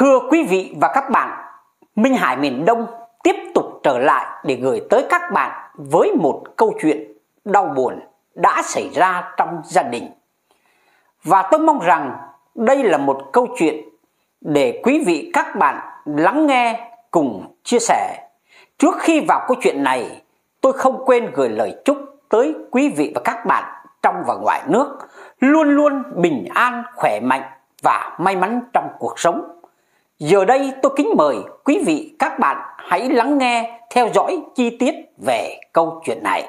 Thưa quý vị và các bạn, Minh Hải miền Đông tiếp tục trở lại để gửi tới các bạn với một câu chuyện đau buồn đã xảy ra trong gia đình. Và tôi mong rằng đây là một câu chuyện để quý vị các bạn lắng nghe cùng chia sẻ. Trước khi vào câu chuyện này, tôi không quên gửi lời chúc tới quý vị và các bạn trong và ngoài nước luôn luôn bình an, khỏe mạnh và may mắn trong cuộc sống. Giờ đây tôi kính mời quý vị các bạn hãy lắng nghe theo dõi chi tiết về câu chuyện này.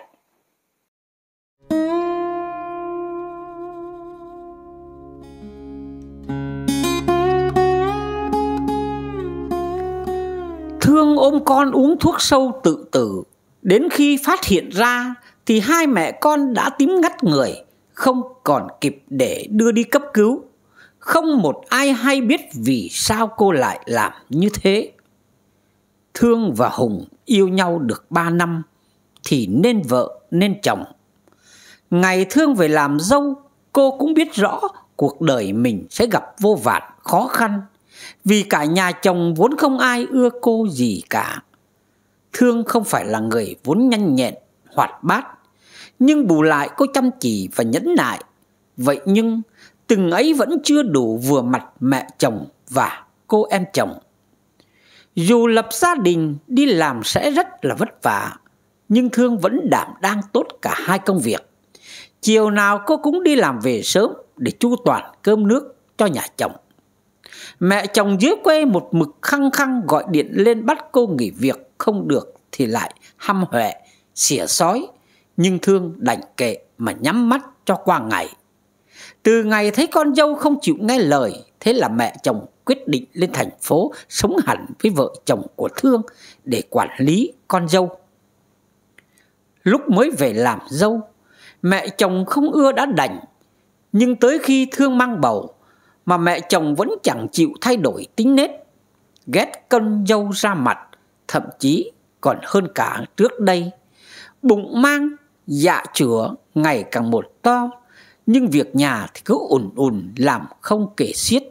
Thương ôm con uống thuốc sâu tự tử, đến khi phát hiện ra thì hai mẹ con đã tím ngắt người, không còn kịp để đưa đi cấp cứu. Không một ai hay biết vì sao cô lại làm như thế. Thương và Hùng yêu nhau được ba năm thì nên vợ nên chồng. Ngày Thương về làm dâu, cô cũng biết rõ cuộc đời mình sẽ gặp vô vàn khó khăn vì cả nhà chồng vốn không ai ưa cô gì cả. Thương không phải là người vốn nhanh nhẹn, hoạt bát, nhưng bù lại cô chăm chỉ và nhẫn nại. Vậy nhưng từng ấy vẫn chưa đủ vừa mặt mẹ chồng và cô em chồng. Dù lập gia đình đi làm sẽ rất là vất vả, nhưng Thương vẫn đảm đang tốt cả hai công việc. Chiều nào cô cũng đi làm về sớm để chu toàn cơm nước cho nhà chồng. Mẹ chồng dưới quê một mực khăng khăng gọi điện lên bắt cô nghỉ việc không được thì lại hăm huệ, xỉa sói. Nhưng Thương đành kệ mà nhắm mắt cho qua ngày. Từ ngày thấy con dâu không chịu nghe lời, thế là mẹ chồng quyết định lên thành phố sống hẳn với vợ chồng của Thương để quản lý con dâu. Lúc mới về làm dâu, mẹ chồng không ưa đã đành, nhưng tới khi Thương mang bầu mà mẹ chồng vẫn chẳng chịu thay đổi tính nết, ghét con dâu ra mặt, thậm chí còn hơn cả trước đây. Bụng mang, dạ chữa ngày càng một to nhưng việc nhà thì cứ ùn ùn làm không kể xiết.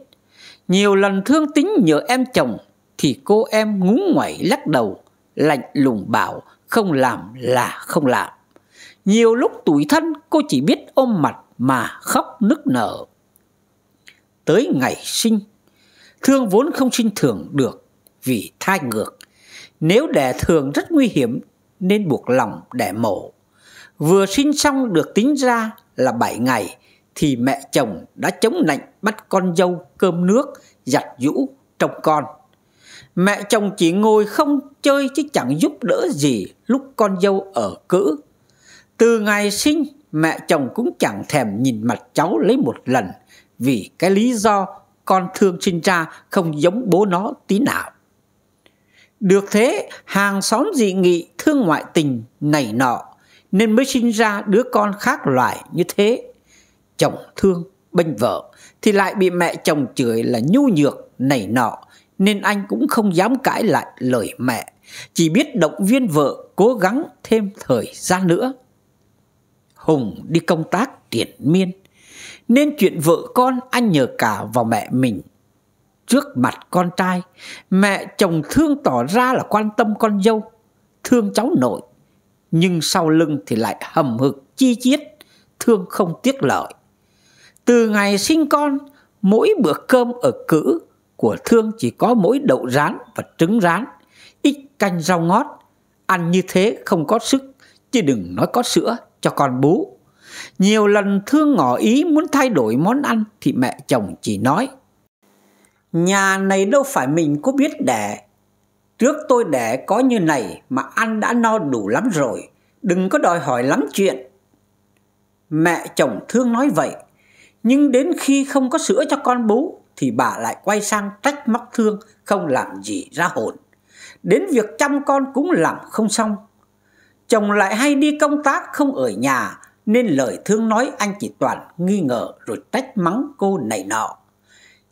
Nhiều lần thương tính nhờ em chồng thì cô em ngúng ngoẩy lắc đầu, lạnh lùng bảo không làm là không làm. Nhiều lúc tủi thân cô chỉ biết ôm mặt mà khóc nức nở. Tới ngày sinh, thương vốn không sinh thường được vì thai ngược. Nếu đẻ thường rất nguy hiểm nên buộc lòng đẻ mổ. Vừa sinh xong được tính ra là 7 ngày thì mẹ chồng đã chống nạnh bắt con dâu cơm nước, giặt giũ, trông con. Mẹ chồng chỉ ngồi không chơi chứ chẳng giúp đỡ gì lúc con dâu ở cữ. Từ ngày sinh, mẹ chồng cũng chẳng thèm nhìn mặt cháu lấy một lần vì cái lý do con thương sinh ra không giống bố nó tí nào. Được thế, hàng xóm dị nghị thương ngoại tình này nọ nên mới sinh ra đứa con khác loại như thế chồng thương bênh vợ thì lại bị mẹ chồng chửi là nhu nhược nảy nọ nên anh cũng không dám cãi lại lời mẹ chỉ biết động viên vợ cố gắng thêm thời gian nữa hùng đi công tác triển miên nên chuyện vợ con anh nhờ cả vào mẹ mình trước mặt con trai mẹ chồng thương tỏ ra là quan tâm con dâu thương cháu nội nhưng sau lưng thì lại hầm hực chi chiết, thương không tiếc lợi. Từ ngày sinh con, mỗi bữa cơm ở cữ của thương chỉ có mỗi đậu rán và trứng rán, ít canh rau ngót. Ăn như thế không có sức, chứ đừng nói có sữa cho con bú. Nhiều lần thương ngỏ ý muốn thay đổi món ăn thì mẹ chồng chỉ nói Nhà này đâu phải mình có biết đẻ Trước tôi đẻ có như này mà ăn đã no đủ lắm rồi đừng có đòi hỏi lắm chuyện. Mẹ chồng thương nói vậy, nhưng đến khi không có sữa cho con bú thì bà lại quay sang trách móc thương không làm gì ra hồn. Đến việc chăm con cũng làm không xong. Chồng lại hay đi công tác không ở nhà nên lời thương nói anh chị Toàn nghi ngờ rồi trách mắng cô này nọ.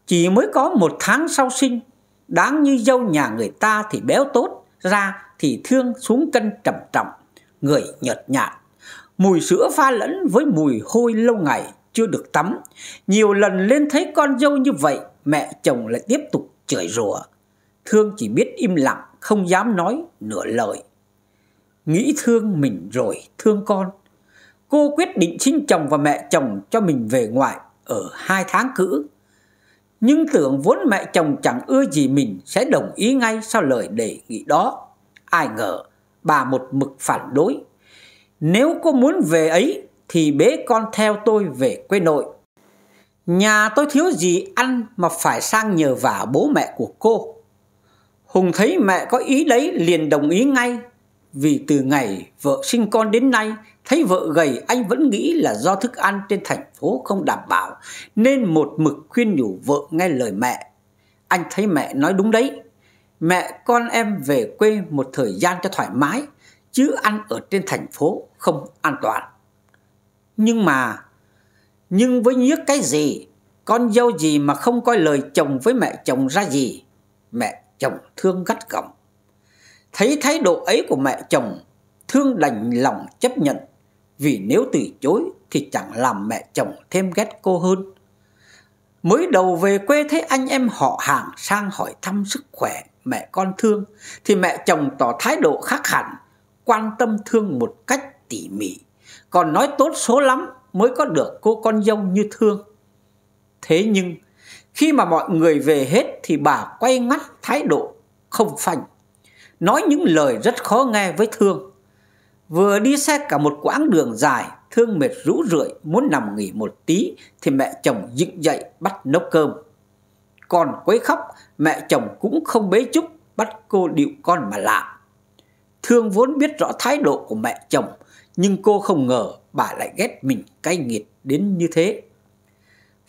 Chỉ mới có một tháng sau sinh, đáng như dâu nhà người ta thì béo tốt, ra thì thương xuống cân trầm trọng người nhợt nhạt. Mùi sữa pha lẫn với mùi hôi lâu ngày chưa được tắm. Nhiều lần lên thấy con dâu như vậy, mẹ chồng lại tiếp tục chửi rủa. Thương chỉ biết im lặng, không dám nói nửa lời. Nghĩ thương mình rồi, thương con. Cô quyết định sinh chồng và mẹ chồng cho mình về ngoại ở hai tháng cữ. Nhưng tưởng vốn mẹ chồng chẳng ưa gì mình sẽ đồng ý ngay sau lời đề nghị đó. Ai ngờ bà một mực phản đối. Nếu có muốn về ấy thì bế con theo tôi về quê nội. Nhà tôi thiếu gì ăn mà phải sang nhờ vả bố mẹ của cô. Hùng thấy mẹ có ý đấy liền đồng ý ngay. Vì từ ngày vợ sinh con đến nay thấy vợ gầy anh vẫn nghĩ là do thức ăn trên thành phố không đảm bảo nên một mực khuyên nhủ vợ nghe lời mẹ. Anh thấy mẹ nói đúng đấy mẹ con em về quê một thời gian cho thoải mái, chứ ăn ở trên thành phố không an toàn. Nhưng mà, nhưng với nhiếc cái gì, con dâu gì mà không coi lời chồng với mẹ chồng ra gì, mẹ chồng thương gắt gỏng. Thấy thái độ ấy của mẹ chồng, thương đành lòng chấp nhận, vì nếu từ chối thì chẳng làm mẹ chồng thêm ghét cô hơn. Mới đầu về quê thấy anh em họ hàng sang hỏi thăm sức khỏe mẹ con thương thì mẹ chồng tỏ thái độ khác hẳn quan tâm thương một cách tỉ mỉ còn nói tốt số lắm mới có được cô con dâu như thương thế nhưng khi mà mọi người về hết thì bà quay ngắt thái độ không phanh nói những lời rất khó nghe với thương vừa đi xe cả một quãng đường dài thương mệt rũ rượi muốn nằm nghỉ một tí thì mẹ chồng dựng dậy bắt nấu cơm còn quấy khóc, mẹ chồng cũng không bế chúc, bắt cô điệu con mà làm. Thương vốn biết rõ thái độ của mẹ chồng, nhưng cô không ngờ bà lại ghét mình cay nghiệt đến như thế.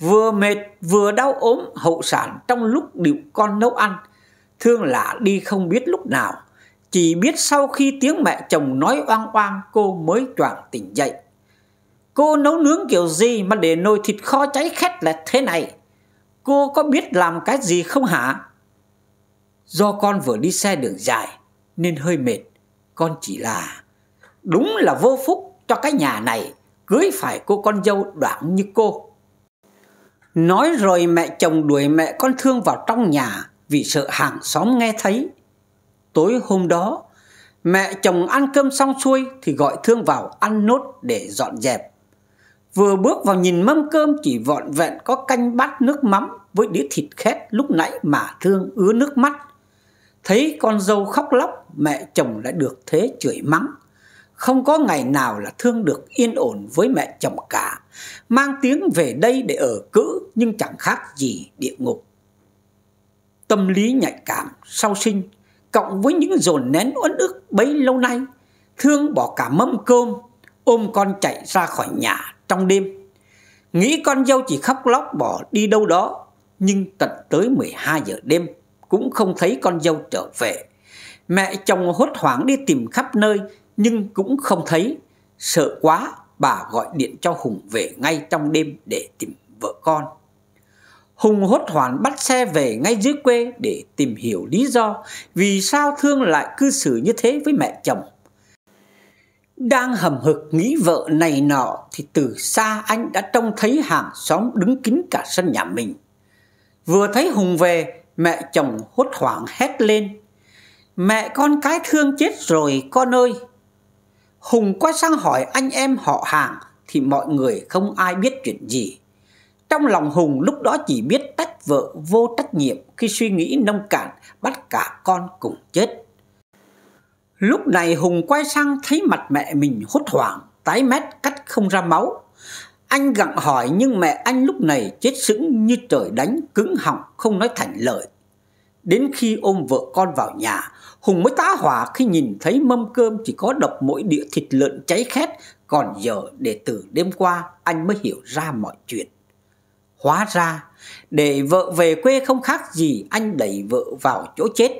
Vừa mệt vừa đau ốm hậu sản trong lúc điệu con nấu ăn, thương lạ đi không biết lúc nào, chỉ biết sau khi tiếng mẹ chồng nói oang oang cô mới choàng tỉnh dậy. Cô nấu nướng kiểu gì mà để nồi thịt kho cháy khét là thế này? cô có biết làm cái gì không hả? Do con vừa đi xe đường dài nên hơi mệt, con chỉ là đúng là vô phúc cho cái nhà này cưới phải cô con dâu đoạn như cô. Nói rồi mẹ chồng đuổi mẹ con thương vào trong nhà vì sợ hàng xóm nghe thấy. Tối hôm đó, mẹ chồng ăn cơm xong xuôi thì gọi thương vào ăn nốt để dọn dẹp. Vừa bước vào nhìn mâm cơm chỉ vọn vẹn có canh bát nước mắm với đĩa thịt khét lúc nãy mà thương ứa nước mắt. Thấy con dâu khóc lóc, mẹ chồng lại được thế chửi mắng. Không có ngày nào là thương được yên ổn với mẹ chồng cả. Mang tiếng về đây để ở cữ nhưng chẳng khác gì địa ngục. Tâm lý nhạy cảm, sau sinh, cộng với những dồn nén uất ức bấy lâu nay, thương bỏ cả mâm cơm, ôm con chạy ra khỏi nhà trong đêm. Nghĩ con dâu chỉ khóc lóc bỏ đi đâu đó nhưng tận tới 12 giờ đêm cũng không thấy con dâu trở về. Mẹ chồng hốt hoảng đi tìm khắp nơi nhưng cũng không thấy. Sợ quá, bà gọi điện cho Hùng về ngay trong đêm để tìm vợ con. Hùng hốt hoảng bắt xe về ngay dưới quê để tìm hiểu lý do vì sao Thương lại cư xử như thế với mẹ chồng. Đang hầm hực nghĩ vợ này nọ thì từ xa anh đã trông thấy hàng xóm đứng kín cả sân nhà mình. Vừa thấy Hùng về, mẹ chồng hốt hoảng hét lên. Mẹ con cái thương chết rồi con ơi! Hùng quay sang hỏi anh em họ hàng thì mọi người không ai biết chuyện gì. Trong lòng Hùng lúc đó chỉ biết tách vợ vô trách nhiệm khi suy nghĩ nông cạn bắt cả con cùng chết. Lúc này Hùng quay sang thấy mặt mẹ mình hốt hoảng, tái mét cắt không ra máu. Anh gặng hỏi nhưng mẹ anh lúc này chết sững như trời đánh, cứng họng, không nói thành lời. Đến khi ôm vợ con vào nhà, Hùng mới tá hỏa khi nhìn thấy mâm cơm chỉ có độc mỗi đĩa thịt lợn cháy khét, còn giờ để từ đêm qua anh mới hiểu ra mọi chuyện. Hóa ra, để vợ về quê không khác gì anh đẩy vợ vào chỗ chết.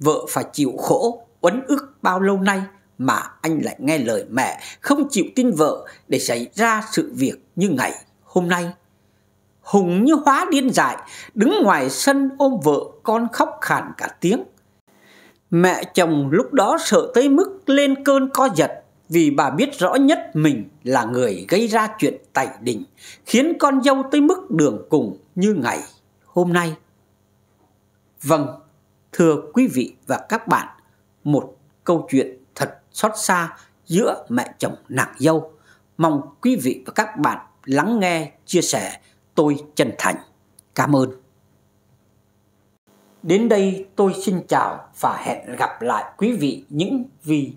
Vợ phải chịu khổ, uấn ức bao lâu nay, mà anh lại nghe lời mẹ không chịu tin vợ để xảy ra sự việc như ngày hôm nay. Hùng như hóa điên dại, đứng ngoài sân ôm vợ con khóc khàn cả tiếng. Mẹ chồng lúc đó sợ tới mức lên cơn co giật vì bà biết rõ nhất mình là người gây ra chuyện tẩy đình, khiến con dâu tới mức đường cùng như ngày hôm nay. Vâng, thưa quý vị và các bạn, một câu chuyện xót xa giữa mẹ chồng nàng dâu. Mong quý vị và các bạn lắng nghe, chia sẻ. Tôi chân thành. Cảm ơn. Đến đây tôi xin chào và hẹn gặp lại quý vị những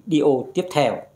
video tiếp theo.